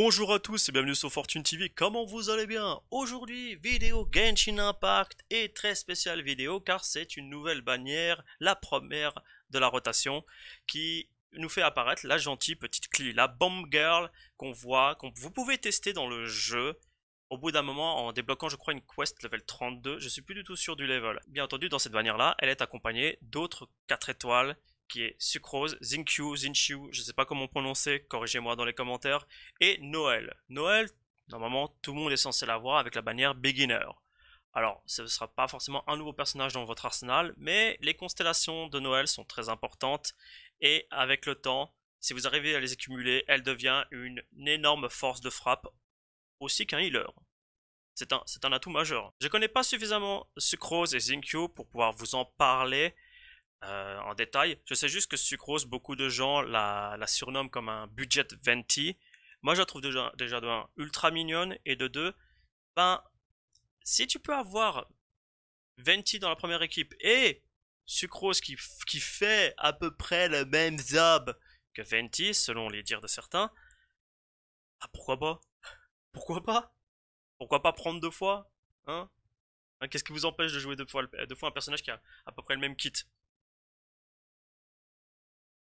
Bonjour à tous et bienvenue sur Fortune TV, comment vous allez bien Aujourd'hui, vidéo Genshin Impact et très spéciale vidéo car c'est une nouvelle bannière, la première de la rotation qui nous fait apparaître la gentille petite clé la Bomb Girl qu'on voit, qu'on vous pouvez tester dans le jeu au bout d'un moment en débloquant je crois une quest level 32, je suis plus du tout sûr du level. Bien entendu dans cette bannière là, elle est accompagnée d'autres 4 étoiles qui est Sucrose, Zinqiu, Zinqiu, je ne sais pas comment prononcer, corrigez-moi dans les commentaires, et Noël. Noël, normalement, tout le monde est censé l'avoir avec la bannière Beginner. Alors, ce ne sera pas forcément un nouveau personnage dans votre arsenal, mais les constellations de Noël sont très importantes, et avec le temps, si vous arrivez à les accumuler, elle devient une énorme force de frappe, aussi qu'un healer. C'est un, atout majeur. Je ne connais pas suffisamment Sucrose et Zinqiu pour pouvoir vous en parler, euh, en détail. Je sais juste que sucrose, beaucoup de gens la, surnomment comme un budget venti. Moi, je la trouve déjà, déjà de un, ultra mignonne et de deux, ben, si tu peux avoir venti dans la première équipe et sucrose qui, qui fait à peu près le même job que venti, selon les dires de certains, ah, pourquoi pas Pourquoi pas Pourquoi pas prendre deux fois hein, hein Qu'est-ce qui vous empêche de jouer deux fois, deux fois un personnage qui a à peu près le même kit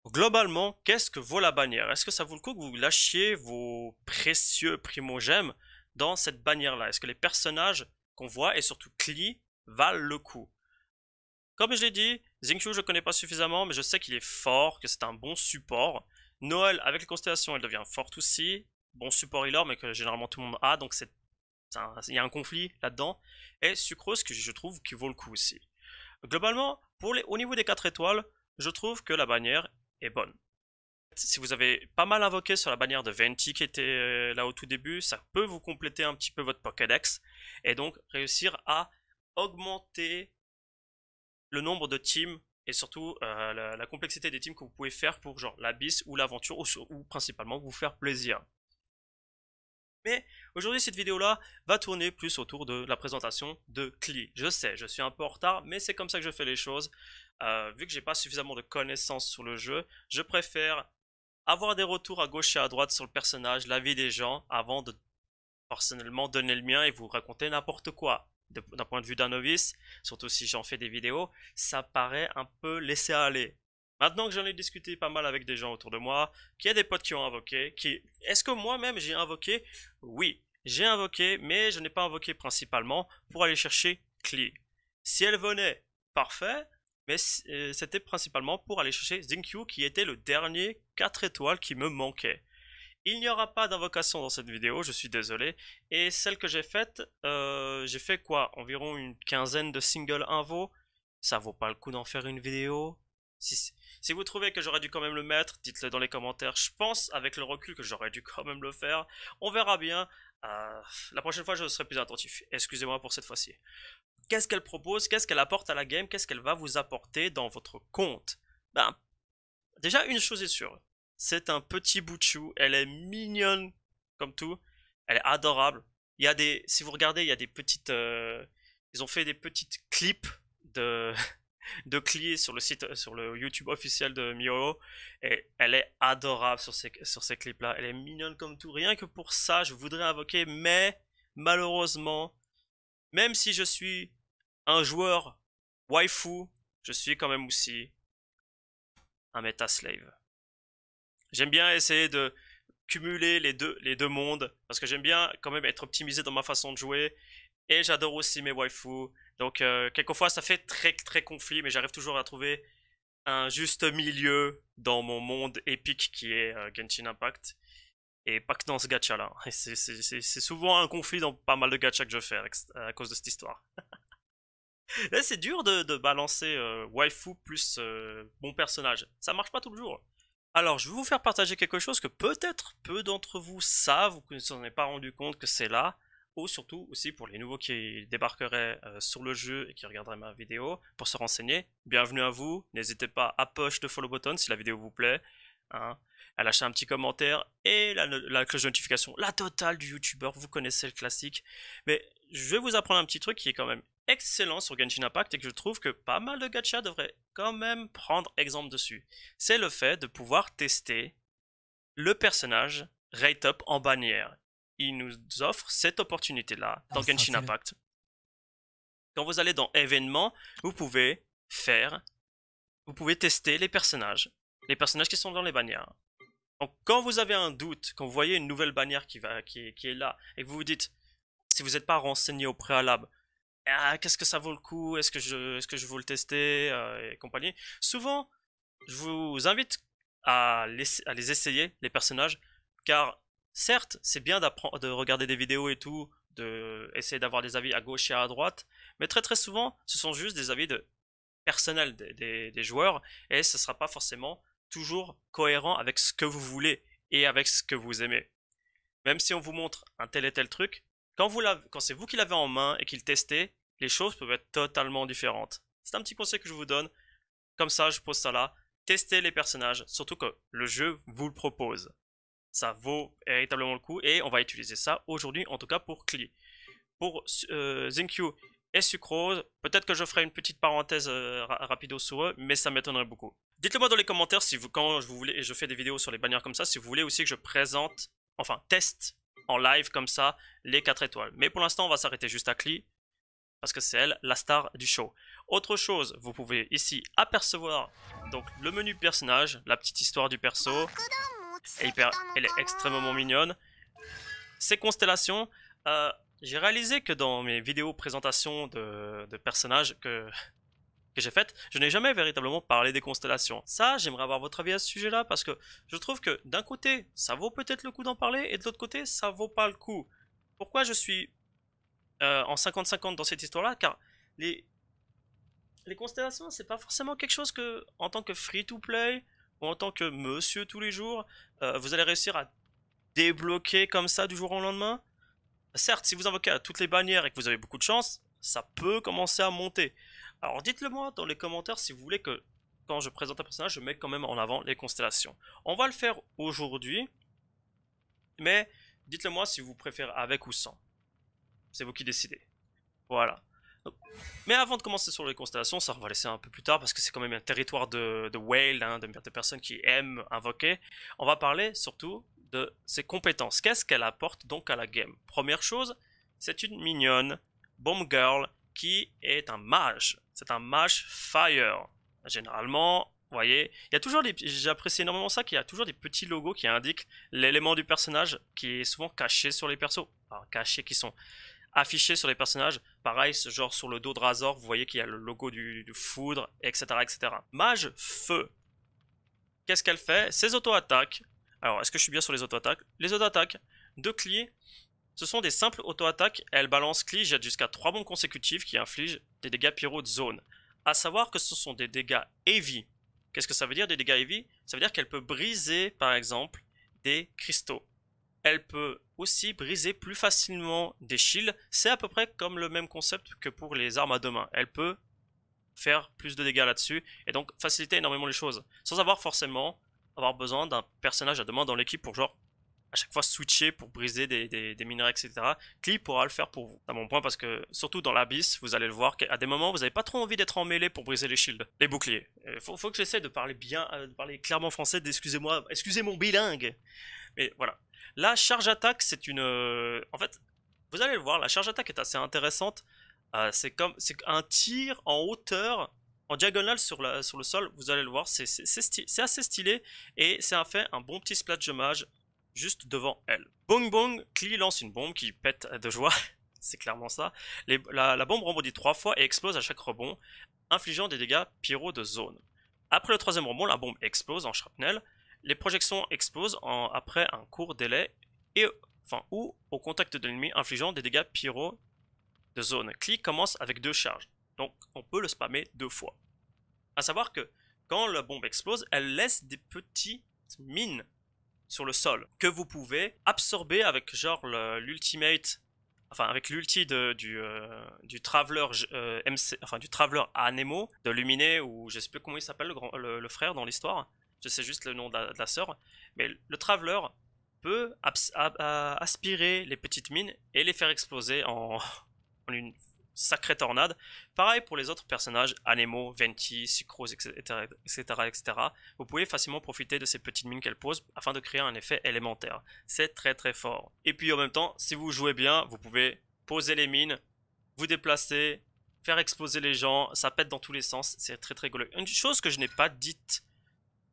globalement, qu'est-ce que vaut la bannière Est-ce que ça vaut le coup que vous lâchiez vos précieux primogèmes dans cette bannière-là Est-ce que les personnages qu'on voit, et surtout Clee valent le coup Comme je l'ai dit, Zingqiu je ne connais pas suffisamment, mais je sais qu'il est fort, que c'est un bon support. Noël, avec les constellations, elle devient forte aussi. Bon support healer, mais que généralement tout le monde a, donc c'est il y a un conflit là-dedans. Et Sucrose, que je trouve qui vaut le coup aussi. Globalement, pour les, au niveau des 4 étoiles, je trouve que la bannière bonne. Si vous avez pas mal invoqué sur la bannière de Venti qui était euh, là au tout début, ça peut vous compléter un petit peu votre Pokédex et donc réussir à augmenter le nombre de teams et surtout euh, la, complexité des teams que vous pouvez faire pour genre l'abysse ou l'aventure ou, principalement vous faire plaisir. Mais aujourd'hui, cette vidéo-là va tourner plus autour de la présentation de CLI. Je sais, je suis un peu en retard, mais c'est comme ça que je fais les choses. Euh, vu que j'ai pas suffisamment de connaissances sur le jeu, je préfère avoir des retours à gauche et à droite sur le personnage, la vie des gens, avant de personnellement donner le mien et vous raconter n'importe quoi. D'un point de vue d'un novice, surtout si j'en fais des vidéos, ça paraît un peu laisser aller. Maintenant que j'en ai discuté pas mal avec des gens autour de moi, qu'il y a des potes qui ont invoqué, qui... est-ce que moi-même j'ai invoqué Oui, j'ai invoqué, mais je n'ai pas invoqué principalement pour aller chercher Klee. Si elle venait, parfait, mais euh, c'était principalement pour aller chercher Zinkyu qui était le dernier 4 étoiles qui me manquait. Il n'y aura pas d'invocation dans cette vidéo, je suis désolé. Et celle que j'ai faite, euh, j'ai fait quoi Environ une quinzaine de singles invo. Ça vaut pas le coup d'en faire une vidéo si vous trouvez que j'aurais dû quand même le mettre, dites-le dans les commentaires. Je pense, avec le recul, que j'aurais dû quand même le faire. On verra bien. Euh, la prochaine fois, je serai plus attentif. Excusez-moi pour cette fois-ci. Qu'est-ce qu'elle propose Qu'est-ce qu'elle apporte à la game Qu'est-ce qu'elle va vous apporter dans votre compte Ben, déjà, une chose est sûre. C'est un petit bout de chou. Elle est mignonne, comme tout. Elle est adorable. Il y a des, si vous regardez, il y a des petites... Euh, ils ont fait des petites clips de... de cliquer sur le site, sur le YouTube officiel de Miro. Et elle est adorable sur ces, sur ces clips-là. Elle est mignonne comme tout. Rien que pour ça, je voudrais invoquer, mais malheureusement, même si je suis un joueur waifu, je suis quand même aussi un meta slave. J'aime bien essayer de cumuler les deux, les deux mondes parce que j'aime bien quand même être optimisé dans ma façon de jouer et j'adore aussi mes waifus. Donc, euh, quelquefois, ça fait très, très conflit, mais j'arrive toujours à trouver un juste milieu dans mon monde épique qui est euh, Genshin Impact. Et pas que dans ce gacha-là. C'est souvent un conflit dans pas mal de gachas que je fais à cause de cette histoire. c'est dur de, balancer euh, waifu plus bon personnage. Ça marche pas tout le jour. Alors, je vais vous faire partager quelque chose que peut-être peu d'entre vous savent ou que vous ne s'en pas rendu compte que c'est là ou surtout aussi pour les nouveaux qui débarqueraient euh, sur le jeu et qui regarderaient ma vidéo pour se renseigner. Bienvenue à vous, n'hésitez pas à poche de follow button si la vidéo vous plaît, hein, à lâcher un petit commentaire et la, la cloche de notification, la totale du youtubeur, vous connaissez le classique. Mais je vais vous apprendre un petit truc qui est quand même excellent sur Genshin Impact et que je trouve que pas mal de gacha devraient quand même prendre exemple dessus. C'est le fait de pouvoir tester le personnage rate up en bannière nous offre cette opportunité-là ah, dans Genshin Impact. Quand vous allez dans événements, vous pouvez faire, vous pouvez tester les personnages, les personnages qui sont dans les bannières. Donc quand vous avez un doute, quand vous voyez une nouvelle bannière qui, va, qui, est là, et que vous vous dites, si vous n'êtes pas renseigné au préalable, ah, qu'est-ce que ça vaut le coup, est-ce que, je, est-ce que je veux le tester, euh, et compagnie, souvent, je vous invite à les, à les essayer, les personnages, car certes, c'est bien de regarder des vidéos et tout, de essayer d'avoir des avis à gauche et à droite, mais très très souvent, ce sont juste des avis de personnel des, joueurs, et ce ne sera pas forcément toujours cohérent avec ce que vous voulez et avec ce que vous aimez. Même si on vous montre un tel et tel truc, quand, quand c'est vous qui l'avez en main et qui le testez, les choses peuvent être totalement différentes. C'est un petit conseil que je vous donne, comme ça je pose ça là, testez les personnages, surtout que le jeu vous le propose. Ça vaut véritablement le coup et on va utiliser ça aujourd'hui en tout cas pour Cli. Pour euh, et Sucrose, peut-être que je ferai une petite parenthèse euh, rapide sur eux, mais ça m'étonnerait beaucoup. Dites-le-moi dans les commentaires si vous, quand je vous voulez, je fais des vidéos sur les bannières comme ça, si vous voulez aussi que je présente, enfin teste en live comme ça, les 4 étoiles. Mais pour l'instant, on va s'arrêter juste à Cli, parce que c'est elle la star du show. Autre chose, vous pouvez ici apercevoir donc le menu personnage, la petite histoire du perso, oh, elle est, extrêmement mignonne. Ces constellations, euh, j'ai réalisé que dans mes vidéos présentations de, personnages que, j'ai faites, je n'ai jamais véritablement parlé des constellations. Ça, j'aimerais avoir votre avis à ce sujet-là parce que je trouve que d'un côté, ça vaut peut-être le coup d'en parler et de l'autre côté, ça vaut pas le coup. Pourquoi je suis euh, en 50-50 dans cette histoire-là Car les, les constellations, c'est pas forcément quelque chose que, en tant que free-to-play, en tant que monsieur tous les jours, euh, vous allez réussir à débloquer comme ça du jour au lendemain Certes, si vous invoquez à toutes les bannières et que vous avez beaucoup de chance, ça peut commencer à monter. Alors dites-le moi dans les commentaires si vous voulez que quand je présente un personnage, je mette quand même en avant les constellations. On va le faire aujourd'hui, mais dites-le moi si vous préférez avec ou sans. C'est vous qui décidez. Voilà mais avant de commencer sur les constellations, ça on va laisser un peu plus tard parce que c'est quand même un territoire de, de whale, hein, de, personnes qui aiment invoquer. On va parler surtout de ses compétences. Qu'est-ce qu'elle apporte donc à la game Première chose, c'est une mignonne, Bomb Girl, qui est un mage. C'est un mage fire. Généralement, vous voyez, il y a toujours J'apprécie énormément ça qu'il y a toujours des petits logos qui indiquent l'élément du personnage qui est souvent caché sur les persos. Enfin, cachés qui sont affiché sur les personnages. Pareil, genre sur le dos de Razor, vous voyez qu'il y a le logo du, foudre, etc., etc. Mage feu. Qu'est-ce qu'elle fait Ses auto-attaques. Alors, est-ce que je suis bien sur les auto-attaques Les auto-attaques de Klee, ce sont des simples auto-attaques. Elle balance Klee, jusqu'à 3 bombes consécutives qui infligent des dégâts pyro de zone. À savoir que ce sont des dégâts heavy. Qu'est-ce que ça veut dire des dégâts heavy Ça veut dire qu'elle peut briser, par exemple, des cristaux elle peut aussi briser plus facilement des shields. C'est à peu près comme le même concept que pour les armes à deux mains. Elle peut faire plus de dégâts là-dessus et donc faciliter énormément les choses. Sans avoir forcément avoir besoin d'un personnage à deux mains dans l'équipe pour genre à chaque fois switcher pour briser des, des, minerais, etc. Klee pourra le faire pour vous. C'est mon point parce que, surtout dans l'abysse, vous allez le voir qu'à des moments, vous n'avez pas trop envie d'être en mêlée pour briser les shields, les boucliers. Il euh, faut, que j'essaie de parler bien, euh, de parler clairement français, d'excusez-moi, excusez mon bilingue. Mais voilà. La charge attaque, c'est une... Euh, en fait, vous allez le voir, la charge attaque est assez intéressante. Euh, c'est comme c'est un tir en hauteur, en diagonale sur, sur le sol, vous allez le voir, c'est assez stylé. Et c'est un fait, un bon petit splash de mage juste devant elle. Bong bong, Klee lance une bombe qui pète de joie. c'est clairement ça. la, la, bombe rebondit trois fois et explose à chaque rebond, infligeant des dégâts pyro de zone. Après le troisième rebond, la bombe explose en shrapnel les projections explosent après un court délai et, enfin, ou au contact de l'ennemi infligeant des dégâts pyro de zone. Click commence avec deux charges, donc on peut le spammer deux fois. A savoir que quand la bombe explose, elle laisse des petites mines sur le sol que vous pouvez absorber avec genre l'ultimate, enfin avec l'ulti du, euh, du traveler euh, MC, enfin du traveler Anemo de Luminé ou je sais plus comment il s'appelle le, le, frère dans l'histoire je sais juste le nom de la, sœur, mais le Traveler peut euh, aspirer les petites mines et les faire exploser en, une sacrée tornade. Pareil pour les autres personnages, Anemo, Venti, Sucrose, etc., etc., etc. Vous pouvez facilement profiter de ces petites mines qu'elle pose afin de créer un effet élémentaire. C'est très très fort. Et puis en même temps, si vous jouez bien, vous pouvez poser les mines, vous déplacer, faire exploser les gens, ça pète dans tous les sens, c'est très très rigolo. Une chose que je n'ai pas dite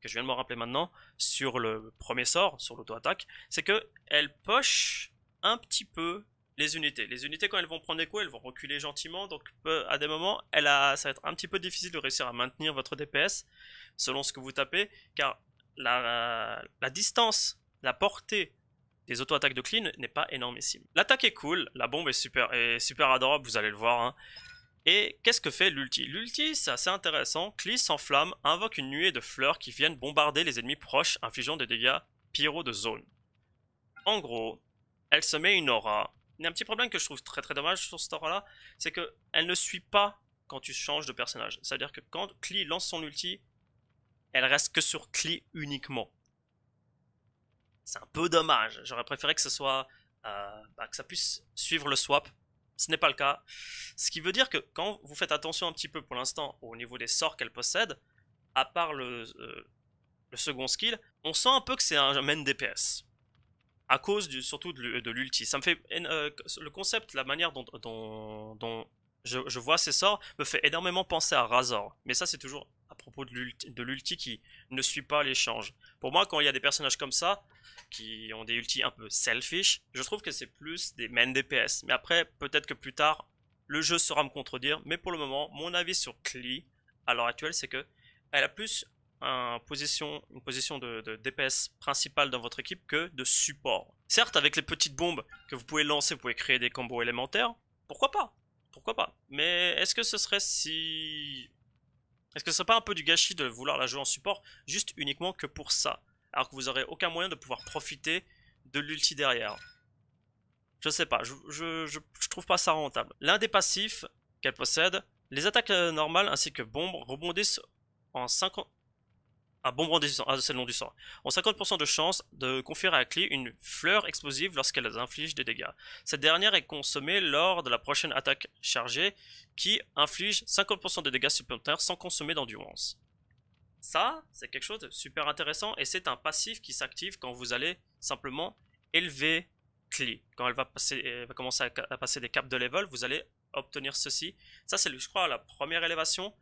que je viens de me rappeler maintenant, sur le premier sort, sur l'auto-attaque, c'est que elle poche un petit peu les unités. Les unités, quand elles vont prendre des coups, elles vont reculer gentiment, donc à des moments, elle a, ça va être un petit peu difficile de réussir à maintenir votre DPS, selon ce que vous tapez, car la, la distance, la portée des auto-attaques de Clean n'est pas énormissime. L'attaque est cool, la bombe est super, est super adorable, vous allez le voir, hein. Et qu'est-ce que fait l'ulti L'ulti, c'est assez intéressant. Clee s'enflamme, invoque une nuée de fleurs qui viennent bombarder les ennemis proches, infligeant des dégâts pyro de zone. En gros, elle se met une aura. Il y a un petit problème que je trouve très très dommage sur cette aura là, c'est qu'elle ne suit pas quand tu changes de personnage. C'est-à-dire que quand Klee lance son ulti, elle reste que sur Klee uniquement. C'est un peu dommage. J'aurais préféré que ce soit. Euh, bah, que ça puisse suivre le swap ce n'est pas le cas. Ce qui veut dire que quand vous faites attention un petit peu pour l'instant au niveau des sorts qu'elle possède, à part le, euh, second skill, on sent un peu que c'est un main DPS. À cause du, surtout de l'ulti. Ça me fait. Euh, le concept, la manière dont, je, je, vois ces sorts me fait énormément penser à Razor. Mais ça, c'est toujours propos de l'ulti qui ne suit pas l'échange. Pour moi, quand il y a des personnages comme ça, qui ont des ultis un peu selfish, je trouve que c'est plus des main DPS. Mais après, peut-être que plus tard, le jeu saura me contredire. Mais pour le moment, mon avis sur Klee, à l'heure actuelle, c'est que elle a plus position, une position de, de, DPS principale dans votre équipe que de support. Certes, avec les petites bombes que vous pouvez lancer, vous pouvez créer des combos élémentaires. Pourquoi pas Pourquoi pas Mais est-ce que ce serait si est-ce que c'est pas un peu du gâchis de vouloir la jouer en support juste uniquement que pour ça Alors que vous n'aurez aucun moyen de pouvoir profiter de l'ulti derrière. Je sais pas, je, ne trouve pas ça rentable. L'un des passifs qu'elle possède, les attaques euh, normales ainsi que bombes rebondissent en 50 un bon en sang, ah, c'est le nom du sort, ont 50% de chance de confier à la une fleur explosive lorsqu'elle inflige des dégâts. Cette dernière est consommée lors de la prochaine attaque chargée qui inflige 50% de dégâts supplémentaires sans consommer d'endurance. Ça, c'est quelque chose de super intéressant et c'est un passif qui s'active quand vous allez simplement élever Klee. Quand elle va, commencer à, passer des caps de level, vous allez obtenir ceci. Ça, c'est, je crois, la première élévation.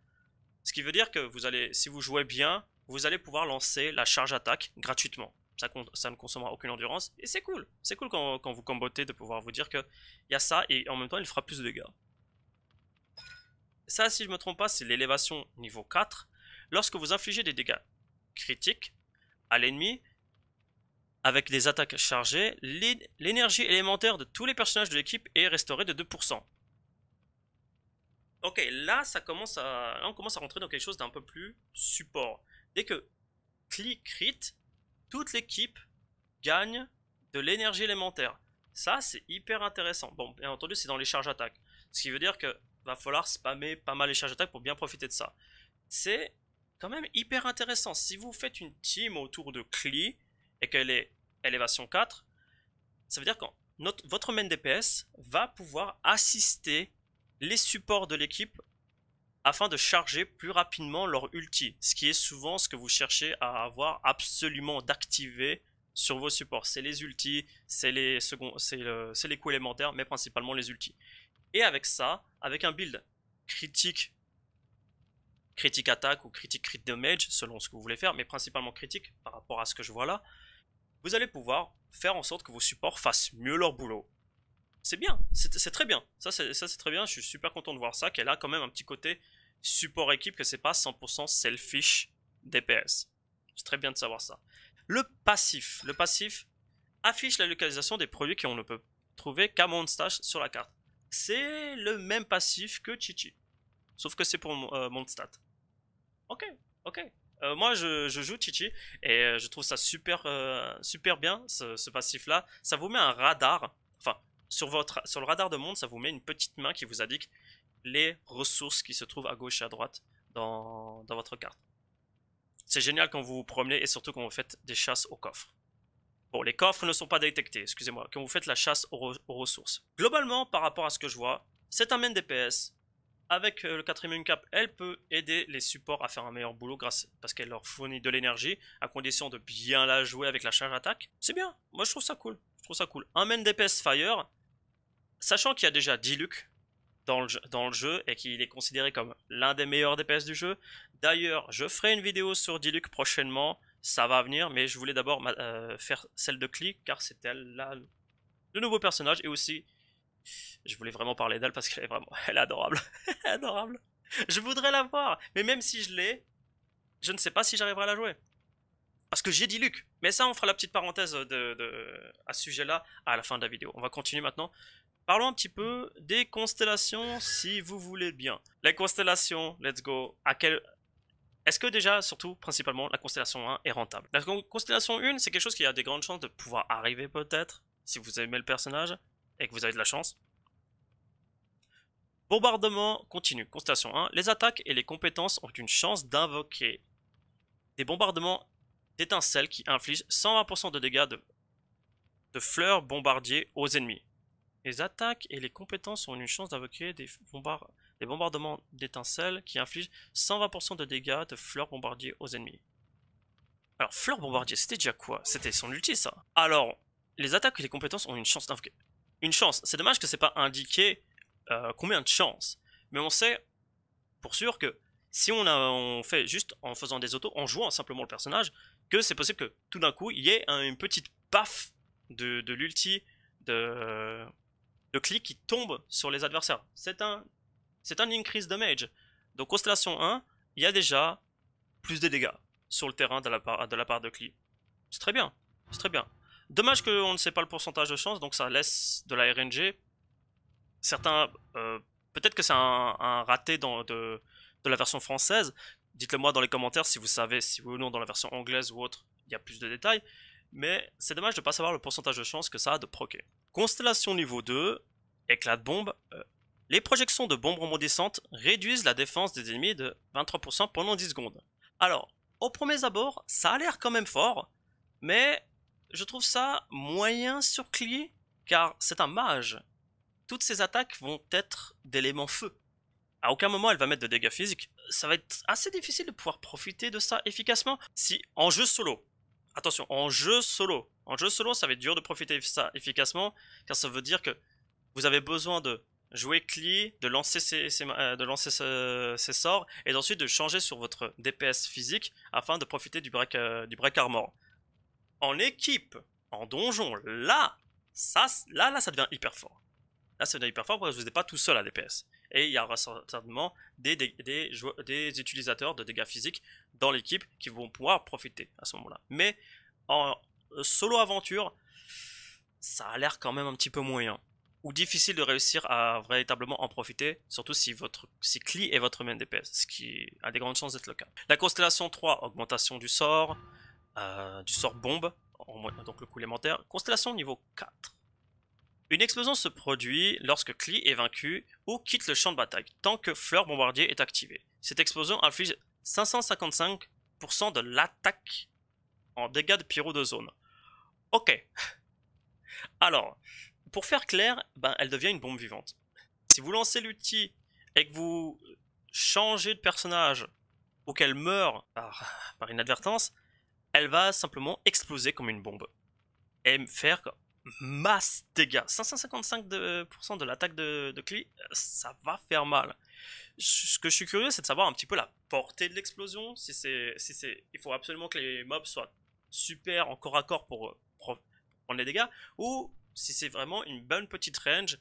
Ce qui veut dire que vous allez, si vous jouez bien, vous allez pouvoir lancer la charge attaque gratuitement. Ça, ne consommera aucune endurance, et c'est cool. C'est cool quand, vous combotez de pouvoir vous dire qu'il y a ça, et en même temps il fera plus de dégâts. Ça, si je ne me trompe pas, c'est l'élévation niveau 4. Lorsque vous infligez des dégâts critiques à l'ennemi, avec des attaques chargées, l'énergie élémentaire de tous les personnages de l'équipe est restaurée de 2%. Ok, là, ça commence à, là, on commence à rentrer dans quelque chose d'un peu plus support dès que Cli crit, toute l'équipe gagne de l'énergie élémentaire. Ça, c'est hyper intéressant. Bon, bien entendu, c'est dans les charges attaques. Ce qui veut dire que va falloir spammer pas mal les charges attaques pour bien profiter de ça. C'est quand même hyper intéressant. Si vous faites une team autour de Cli et qu'elle est élévation 4, ça veut dire que votre main DPS va pouvoir assister les supports de l'équipe afin de charger plus rapidement leur ulti, ce qui est souvent ce que vous cherchez à avoir absolument d'activer sur vos supports. C'est les ultis, c'est les, le, les coups élémentaires, mais principalement les ultis. Et avec ça, avec un build critique, critique attaque ou critique crit damage, selon ce que vous voulez faire, mais principalement critique par rapport à ce que je vois là, vous allez pouvoir faire en sorte que vos supports fassent mieux leur boulot. C'est bien, c'est très bien, ça c'est très bien, je suis super content de voir ça, qu'elle a quand même un petit côté support équipe que c'est pas 100% selfish DPS. C'est très bien de savoir ça. Le passif. Le passif affiche la localisation des produits qu'on ne peut trouver qu'à stage sur la carte. C'est le même passif que Chichi. Sauf que c'est pour euh, stat Ok, ok. Euh, moi, je, joue Chichi et euh, je trouve ça super, euh, super bien, ce, ce passif-là. Ça vous met un radar, enfin, sur, votre, sur le radar de monde, ça vous met une petite main qui vous indique les ressources qui se trouvent à gauche et à droite dans, votre carte. C'est génial quand vous vous promenez et surtout quand vous faites des chasses aux coffres. Bon, les coffres ne sont pas détectés, excusez-moi, quand vous faites la chasse aux, ressources. Globalement, par rapport à ce que je vois, c'est un main DPS. Avec euh, le quatrième cap, elle peut aider les supports à faire un meilleur boulot grâce, parce qu'elle leur fournit de l'énergie, à condition de bien la jouer avec la charge attaque. C'est bien, moi je trouve ça cool, je trouve ça cool. Un main DPS Fire, sachant qu'il y a déjà 10 Luc, dans le, jeu, et qu'il est considéré comme l'un des meilleurs DPS du jeu. D'ailleurs, je ferai une vidéo sur Diluc prochainement, ça va venir, mais je voulais d'abord euh, faire celle de Click car c'était là le nouveau personnage et aussi je voulais vraiment parler d'elle parce qu'elle est vraiment adorable. adorable. Je voudrais la voir, mais même si je l'ai, je ne sais pas si j'arriverai à la jouer. Parce que j'ai Diluc Mais ça, on fera la petite parenthèse de, à ce sujet-là à la fin de la vidéo. On va continuer maintenant Parlons un petit peu des constellations, si vous voulez bien. Les constellations, let's go. À quel... Est-ce que déjà, surtout, principalement, la constellation 1 est rentable La constellation 1, c'est quelque chose qui a des grandes chances de pouvoir arriver peut-être, si vous aimez le personnage, et que vous avez de la chance. Bombardement continu. Constellation 1. Les attaques et les compétences ont une chance d'invoquer des bombardements d'étincelles qui infligent 120% de dégâts de, de fleurs bombardiers aux ennemis. Les attaques et les compétences ont une chance d'invoquer des, des, bombardements d'étincelles qui infligent 120% de dégâts de fleurs bombardiers aux ennemis. Alors, fleurs bombardier, c'était déjà quoi C'était son ulti, ça. Alors, les attaques et les compétences ont une chance d'invoquer. Une chance. C'est dommage que c'est pas indiqué euh, combien de chances. Mais on sait pour sûr que si on, on fait juste en faisant des autos, en jouant simplement le personnage, que c'est possible que tout d'un coup il y ait une petite paf de, de l'ulti de, le clic qui tombe sur les adversaires. C'est un, c'est un increase damage. Donc Constellation 1, il y a déjà plus de dégâts sur le terrain de la part de, la C'est très bien, c'est très bien. Dommage qu'on ne sait pas le pourcentage de chance, donc ça laisse de la RNG. Certains, euh, peut-être que c'est un, raté dans, de, de la version française. Dites-le moi dans les commentaires si vous savez, si oui ou non dans la version anglaise ou autre, il y a plus de détails. Mais c'est dommage de ne pas savoir le pourcentage de chance que ça a de proquer. Constellation niveau 2, éclat de bombe. Euh, les projections de bombes rebondissantes réduisent la défense des ennemis de 23% pendant 10 secondes. Alors, au premier abord, ça a l'air quand même fort, mais je trouve ça moyen sur car c'est un mage. Toutes ses attaques vont être d'éléments feu. À aucun moment elle va mettre de dégâts physiques. Ça va être assez difficile de pouvoir profiter de ça efficacement si en jeu solo. Attention, en jeu solo, en jeu solo, ça va être dur de profiter ça efficacement, car ça veut dire que vous avez besoin de jouer Klee, de lancer, ses, euh, sorts, et ensuite de changer sur votre DPS physique afin de profiter du break, euh, du break armor. En équipe, en donjon, là, ça, là, là, ça devient hyper fort. Là, ça devient hyper fort parce que vous n'êtes pas tout seul à DPS. Et il y aura certainement des, des utilisateurs de dégâts physiques dans l'équipe qui vont pouvoir profiter à ce moment-là. Mais en, euh, solo aventure, ça a l'air quand même un petit peu moyen. Ou difficile de réussir à véritablement en profiter, surtout si votre si est votre main DPS, ce qui a des grandes chances d'être le cas. La constellation 3, augmentation du sort, euh, du sort bombe, donc le coup élémentaire. Constellation niveau 4. Une explosion se produit lorsque Clee est vaincu ou quitte le champ de bataille, tant que Fleur Bombardier est activée. Cette explosion inflige 555% de l'attaque en dégâts de pyro de zone. Ok. Alors, pour faire clair, ben, elle devient une bombe vivante. Si vous lancez l'outil et que vous changez de personnage ou qu'elle meurt par, inadvertance, elle va simplement exploser comme une bombe. Et faire masse dégâts. 555% de, l'attaque de, de ça va faire mal. Ce que je suis curieux, c'est de savoir un petit peu la portée de l'explosion. Si il faut absolument que les mobs soient super en corps à corps euh, pour, prendre les dégâts, ou si c'est vraiment une bonne petite range,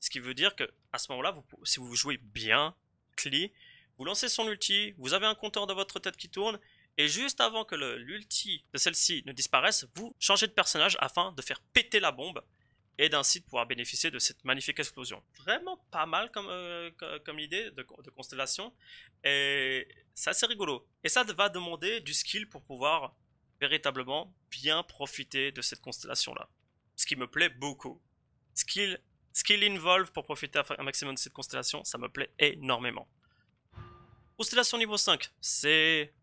ce qui veut dire que à ce moment-là, si vous jouez bien Klee, vous lancez son ulti, vous avez un compteur dans votre tête qui tourne, et juste avant que l'ulti de celle-ci ne disparaisse, vous changez de personnage afin de faire péter la bombe et d'ainsi pouvoir bénéficier de cette magnifique explosion. Vraiment pas mal comme, euh, comme idée de, de, constellation, et c'est assez rigolo. Et ça va demander du skill pour pouvoir véritablement bien profiter de cette constellation-là. Ce qui me plaît beaucoup. Ce qu'il qu involve pour profiter un maximum de cette constellation, ça me plaît énormément. Constellation niveau 5, c'est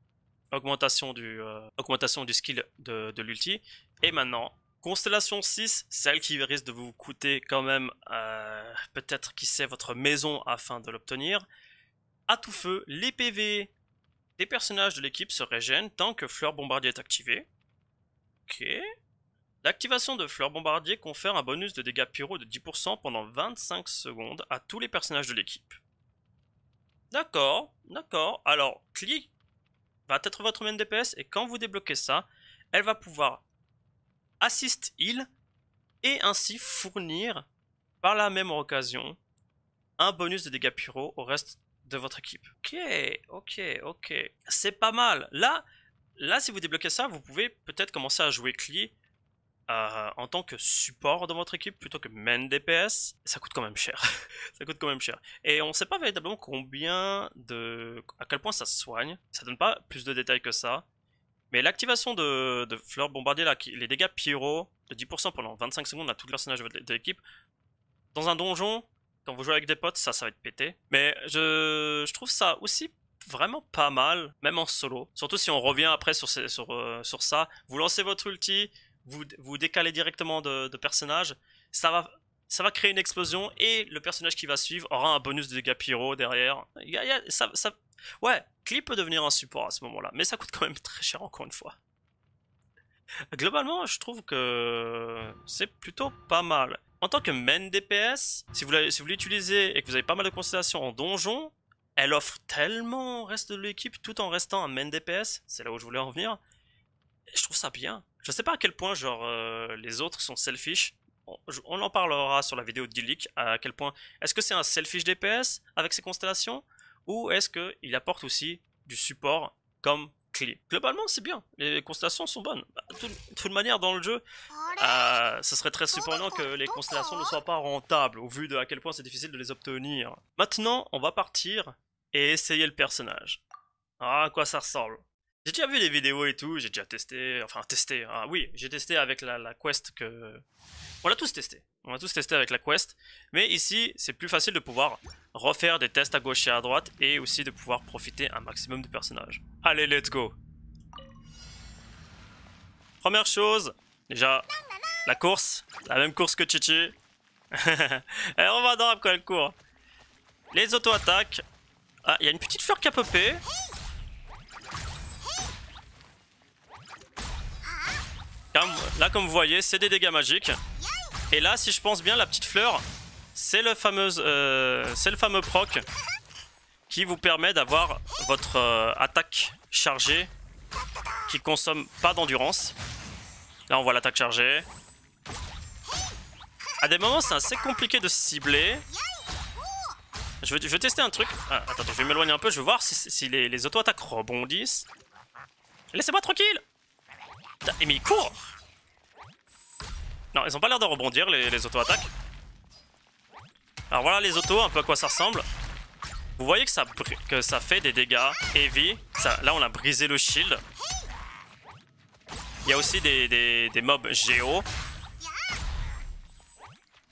augmentation, du euh, augmentation du skill de, l'ulti. Et maintenant, Constellation 6, celle qui risque de vous coûter quand même, euh, peut-être qui sait, votre maison afin de l'obtenir. À tout feu, les PV des personnages de l'équipe se régènent tant que Fleur Bombardier est activée. Ok. L'activation de Fleur Bombardier confère un bonus de dégâts pyro de 10% pendant 25 secondes à tous les personnages de l'équipe. D'accord, d'accord. Alors, Klee va être votre main DPS et quand vous débloquez ça, elle va pouvoir assist heal et ainsi fournir par la même occasion un bonus de dégâts pyro au reste de votre équipe. Ok, ok, ok. C'est pas mal. Là, là, si vous débloquez ça, vous pouvez peut-être commencer à jouer Klee euh, en tant que support dans votre équipe plutôt que main DPS. Ça coûte quand même cher. ça coûte quand même cher. Et on ne sait pas véritablement combien de... à quel point ça se soigne. Ça donne pas plus de détails que ça. Mais l'activation de, Fleur Bombardier, là, les dégâts pyro de 10% pendant 25 secondes à tout le personnage de l'équipe, dans un donjon, quand vous jouez avec des potes, ça, ça va être pété. Mais je, trouve ça aussi vraiment pas mal, même en solo. Surtout si on revient après sur, euh, sur, ça. Vous lancez votre ulti, vous, vous décalez directement de, de, personnage. Ça va, ça va créer une explosion et le personnage qui va suivre aura un bonus de dégâts pyro derrière. Ouais, Klee peut devenir un support à ce moment-là, mais ça coûte quand même très cher encore une fois. Globalement, je trouve que c'est plutôt pas mal. En tant que main DPS, si vous l'utilisez et que vous avez pas mal de constellations en donjon, elle offre tellement au reste de l'équipe tout en restant un main DPS, c'est là où je voulais en venir. Et je trouve ça bien. Je sais pas à quel point genre euh, les autres sont selfish. On, en parlera sur la vidéo d'Ilic à quel point est-ce que c'est un selfish DPS avec ses constellations ou est-ce qu'il apporte aussi du support comme Globalement, c'est bien. Les constellations sont bonnes. Bah, de toute, manière, dans le jeu, euh, ce serait très surprenant que les constellations ne soient pas rentables, au vu de à quel point c'est difficile de les obtenir. Maintenant, on va partir et essayer le personnage. Ah, à quoi ça ressemble j'ai déjà vu les vidéos et tout, j'ai déjà testé, enfin testé, hein, oui, j'ai testé avec la, Quest que... On l'a tous testé, on l'a tous testé avec la Quest, mais ici c'est plus facile de pouvoir refaire des tests à gauche et à droite et aussi de pouvoir profiter un maximum de personnages Allez, let's go Première chose, déjà, la course, la même course que Chichi. Et on va dans quoi elle court. Les auto-attaques. Ah, il y a une petite fleur qui a popé. Là, comme vous voyez, c'est des dégâts magiques. Et là, si je pense bien, la petite fleur, c'est le, euh, le, fameux proc qui vous permet d'avoir votre euh, attaque chargée qui consomme pas d'endurance. Là, on voit l'attaque chargée. À des moments, c'est assez compliqué de cibler. Je vais, tester un truc. Ah, attends, je vais m'éloigner un peu. Je vais voir si, les auto-attaques rebondissent. Laissez-moi tranquille et mais ils courent Non, ils ont pas l'air de rebondir, les, auto-attaques. Alors voilà les autos, un peu à quoi ça ressemble. Vous voyez que ça, fait des dégâts heavy. Ça, là, on a brisé le shield. Il y a aussi des, mobs géo.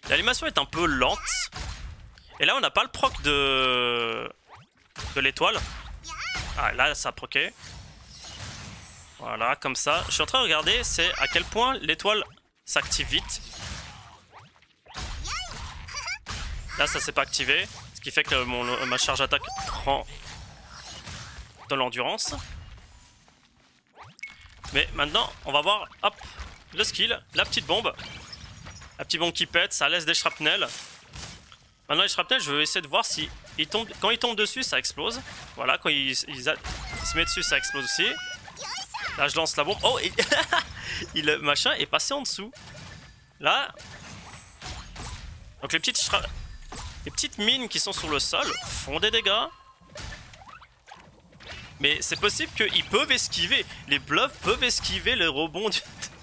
L'animation est un peu lente. Et là, on n'a pas le proc de, de l'étoile. Ah, là, ça a proqué. Voilà, comme ça. Je suis en train de regarder, c'est à quel point l'étoile s'active vite. Là, ça s'est pas activé, ce qui fait que mon, ma charge attaque prend de l'endurance. Mais maintenant, on va voir, hop, le skill, la petite bombe. La petite bombe qui pète, ça laisse des shrapnels. Maintenant, les shrapnels, je vais essayer de voir si quand ils tombent dessus, ça explose. Voilà, quand ils, ils se mettent dessus, ça explose aussi. Là, je lance la bombe. Oh, il, machin est passé en dessous. Là. Donc les petites, les petites mines qui sont sur le sol font des dégâts. Mais c'est possible qu'ils peuvent esquiver. Les bluffs peuvent esquiver les rebonds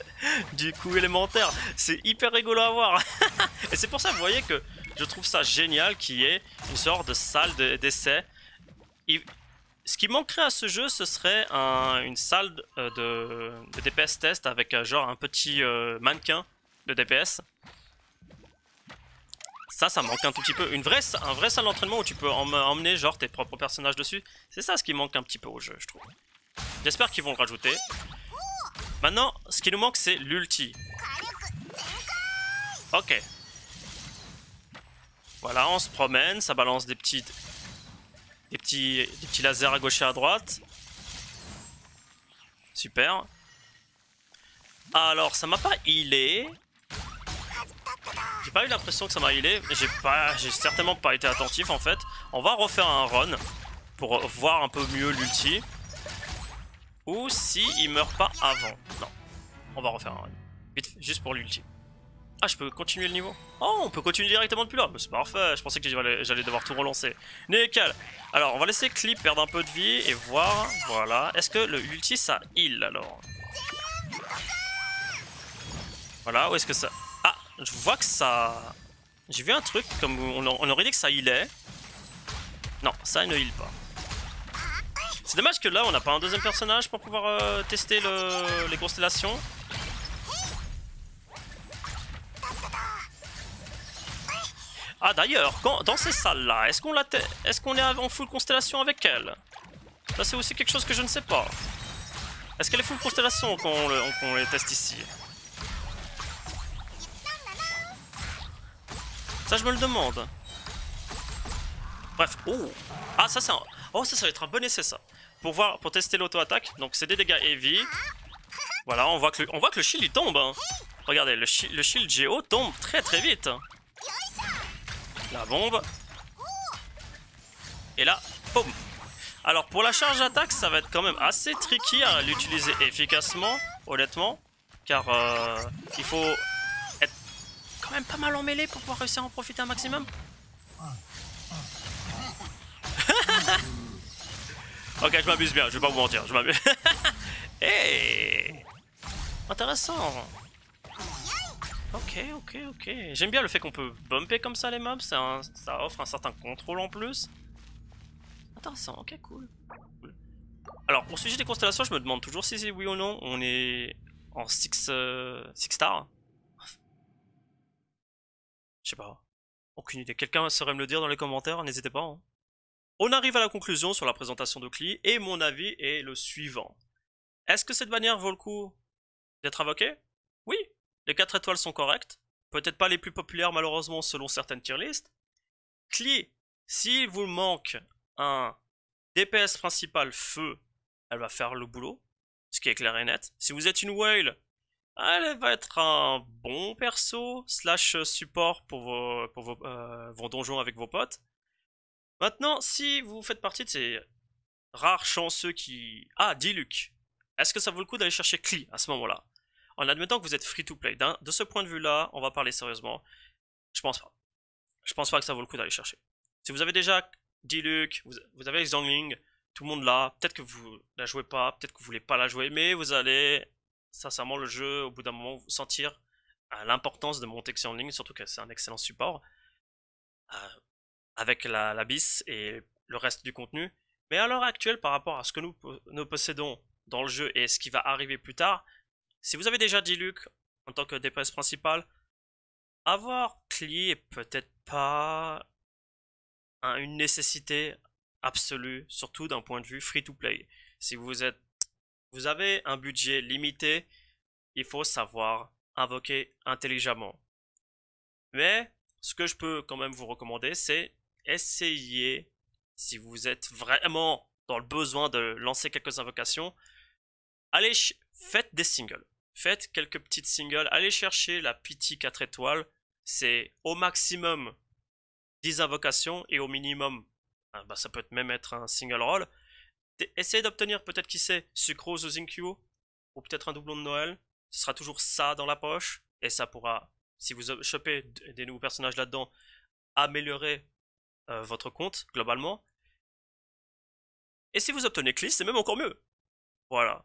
du, coup élémentaire. C'est hyper rigolo à voir. et c'est pour ça, vous voyez que je trouve ça génial qu'il y ait une sorte de salle d'essai. Ce qui manquerait à ce jeu, ce serait une salle de, euh, DPS test avec euh, genre un petit euh, mannequin de DPS. Ça, ça manque un tout petit peu. Une vraie, salle d'entraînement où tu peux emmener genre tes propres personnages dessus. C'est ça ce qui manque un petit peu au jeu, je trouve. J'espère qu'ils vont le rajouter. Maintenant, ce qui nous manque, c'est l'ulti. Ok. Voilà, on se promène, ça balance des petites des petits, petits lasers à gauche et à droite. Super. Alors, ça m'a pas healé. J'ai pas eu l'impression que ça m'a healé. J'ai pas, j'ai certainement pas été attentif en fait. On va refaire un run pour voir un peu mieux l'ulti. Ou si il meurt pas avant. Non. On va refaire un run. Vite, juste pour l'ulti. Ah, je peux continuer le niveau Oh, on peut continuer directement depuis là Mais bah, c'est parfait, je pensais que j'allais devoir tout relancer. Nickel Alors, on va laisser Clip perdre un peu de vie et voir, voilà. Est-ce que le ulti, ça heal, alors Voilà, où est-ce que ça... Ah, je vois que ça... J'ai vu un truc, comme on, aurait dit que ça healait. Non, ça ne heal pas. C'est dommage que là, on n'a pas un deuxième personnage pour pouvoir euh, tester les constellations. Ah d'ailleurs, dans ces salles-là, est-ce qu'on est, est en full constellation avec elle Ça c'est aussi quelque chose que je ne sais pas. Est-ce qu'elle est full constellation quand on, les teste ici Ça je me le demande. Bref, oh Ah ça c'est Oh ça ça va être un bon essai ça. Pour, voir, pour tester l'auto-attaque, donc c'est des dégâts heavy. Voilà, on voit que le, le shield il tombe. Hein. Regardez, le, shield Geo tombe très très vite la bombe. Et là, boum. Alors pour la charge d'attaque, ça va être quand même assez tricky à l'utiliser efficacement, honnêtement. Car euh, il faut être quand même pas mal emmêlé pour pouvoir réussir à en profiter un maximum. ok, je m'abuse bien, je vais pas vous mentir, je m'abuse. hey eh, Intéressant Ok, ok, ok. J'aime bien le fait qu'on peut bumper comme ça les mobs, ça, offre un certain contrôle en plus. Intéressant, ok, cool. Alors, au sujet des constellations, je me demande toujours si c'est oui ou non. On est en 6 euh, six stars. Je sais pas. Aucune idée. Quelqu'un saurait me le dire dans les commentaires, n'hésitez pas. Hein. On arrive à la conclusion sur la présentation de cli et mon avis est le suivant. Est-ce que cette bannière vaut le coup d'être invoquée les 4 étoiles sont correctes, peut-être pas les plus populaires malheureusement selon certaines tier lists. Cli, s'il vous manque un DPS principal feu, elle va faire le boulot, ce qui est clair et net. Si vous êtes une whale, elle va être un bon perso, slash support pour vos, euh, donjons avec vos potes. Maintenant, si vous faites partie de ces rares chanceux qui... Ah, Diluc Est-ce que ça vaut le coup d'aller chercher Clee à ce moment-là en admettant que vous êtes free to play. De ce point de vue-là, on va parler sérieusement. Je pense pas. Je pense pas que ça vaut le coup d'aller chercher. Si vous avez déjà Diluc, vous, vous avez Xiangling, tout le monde là, peut-être que vous la jouez pas, peut-être que vous voulez pas la jouer, mais vous allez, sincèrement, le jeu, au bout d'un moment, vous sentir euh, l'importance de monter Xiangling, surtout que c'est un excellent support, euh, avec la, la bis et le reste du contenu. Mais à l'heure actuelle, par rapport à ce que nous possédons dans le jeu et ce qui va arriver plus tard, si vous avez déjà dit Luc en tant que DPS principal, avoir Klee est peut-être pas une nécessité absolue, surtout d'un point de vue free-to-play. Si vous êtes, vous avez un budget limité, il faut savoir invoquer intelligemment. Mais ce que je peux quand même vous recommander, c'est essayer, si vous êtes vraiment dans le besoin de lancer quelques invocations, allez, faites des singles faites quelques petites singles, allez chercher la Pity 4 étoiles, c'est au maximum 10 invocations et au minimum, ah, bah, ça peut même être un single roll. Essayez d'obtenir peut-être qui sait, Sucrose ou Zinkyo, ou peut-être un doublon de Noël, ce sera toujours ça dans la poche, et ça pourra, si vous chopez des nouveaux personnages là-dedans, améliorer euh, votre compte globalement. Et si vous obtenez Clis, c'est même encore mieux. Voilà.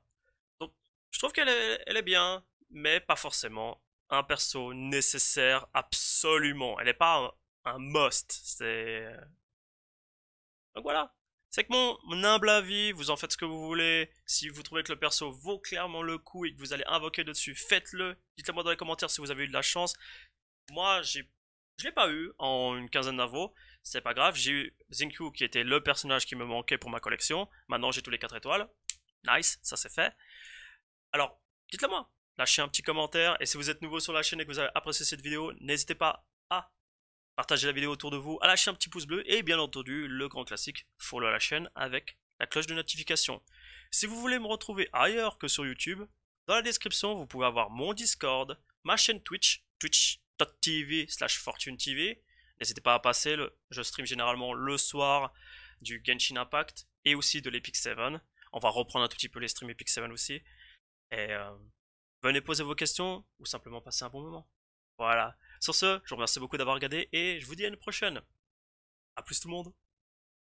Je trouve qu'elle est, bien, mais pas forcément un perso nécessaire absolument. Elle n'est pas un, must. C'est. Euh. Donc voilà. C'est que mon, humble avis, vous en faites ce que vous voulez. Si vous trouvez que le perso vaut clairement le coup et que vous allez invoquer dessus, faites-le. Dites-le-moi dans les commentaires si vous avez eu de la chance. Moi, j'ai, je l'ai pas eu en une quinzaine d'avos. C'est pas grave. J'ai eu Zinku qui était le personnage qui me manquait pour ma collection. Maintenant, j'ai tous les 4 étoiles. Nice, ça c'est fait. Alors, dites-le moi. Lâchez un petit commentaire. Et si vous êtes nouveau sur la chaîne et que vous avez apprécié cette vidéo, n'hésitez pas à partager la vidéo autour de vous, à lâcher un petit pouce bleu. Et bien entendu, le grand classique, follow la chaîne avec la cloche de notification. Si vous voulez me retrouver ailleurs que sur YouTube, dans la description, vous pouvez avoir mon Discord, ma chaîne Twitch, twitch.tv slash fortunetv. N'hésitez pas à passer, je stream généralement le soir du Genshin Impact et aussi de l'Epic 7. On va reprendre un tout petit peu les streams Epic 7 aussi. Et euh, venez poser vos questions ou simplement passer un bon moment. Voilà. Sur ce, je vous remercie beaucoup d'avoir regardé et je vous dis à une prochaine. A plus tout le monde.